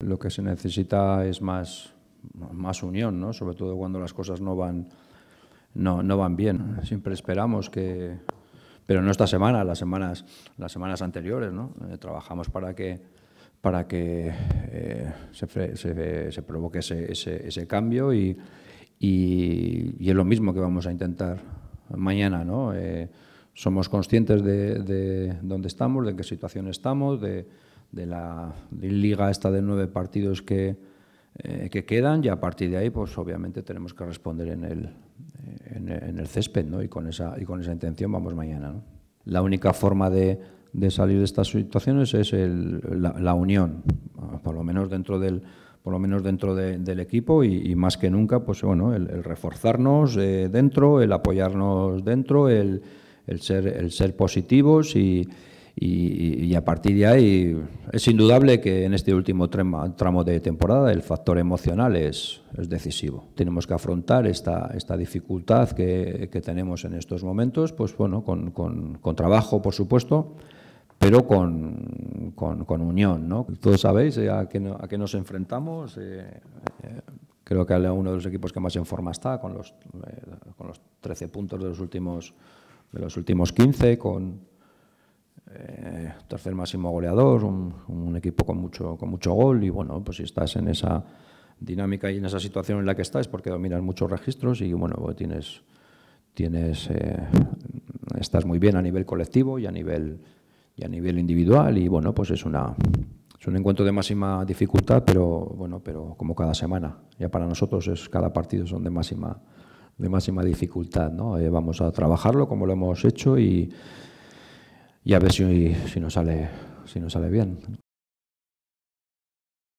Lo que se necesita es más, más unión, ¿no? sobre todo cuando las cosas no van, no, van bien. Siempre esperamos que, pero no esta semana, las semanas, las semanas anteriores, ¿no? Eh, trabajamos para que, para que eh, se, provoque ese, ese, cambio y, es lo mismo que vamos a intentar mañana. ¿no? Eh, somos conscientes de, de, dónde estamos, de qué situación estamos, de, de la liga esta de nueve partidos eh, que, quedan y a partir de ahí, pues obviamente tenemos que responder en el, eh, en, el césped, ¿no? Y con esa, y con esa intención vamos mañana, La única forma de, de, salir de estas situaciones es la, unión, por lo menos dentro del por lo menos dentro del equipo y, más que nunca, pues bueno, el, reforzarnos eh, dentro, el apoyarnos dentro, el, ser, el ser positivos y, y, a partir de ahí es indudable que en este último tramo, de temporada el factor emocional es, es decisivo. Tenemos que afrontar esta, esta dificultad que, tenemos en estos momentos, pues bueno, con, trabajo, por supuesto, pero con, unión. ¿no? Todos sabéis eh, a qué, nos enfrentamos. Eh, eh, creo que uno de los equipos que más en forma está, con los, con los 13 puntos de los últimos, de los últimos 15, con tercer máximo goleador, un, equipo con mucho, con mucho gol y bueno, pues si estás en esa dinámica y en esa situación en la que estás porque dominas muchos registros y bueno, pues tienes, tienes, eh, estás muy bien a nivel colectivo y a nivel, y a nivel individual y bueno, pues es una... Es un encuentro de máxima dificultad, pero bueno, pero como cada semana. Ya para nosotros es cada partido son de máxima, de máxima dificultad. ¿no? Eh, vamos a trabajarlo como lo hemos hecho y, y a ver si, si, sale, si nos sale bien.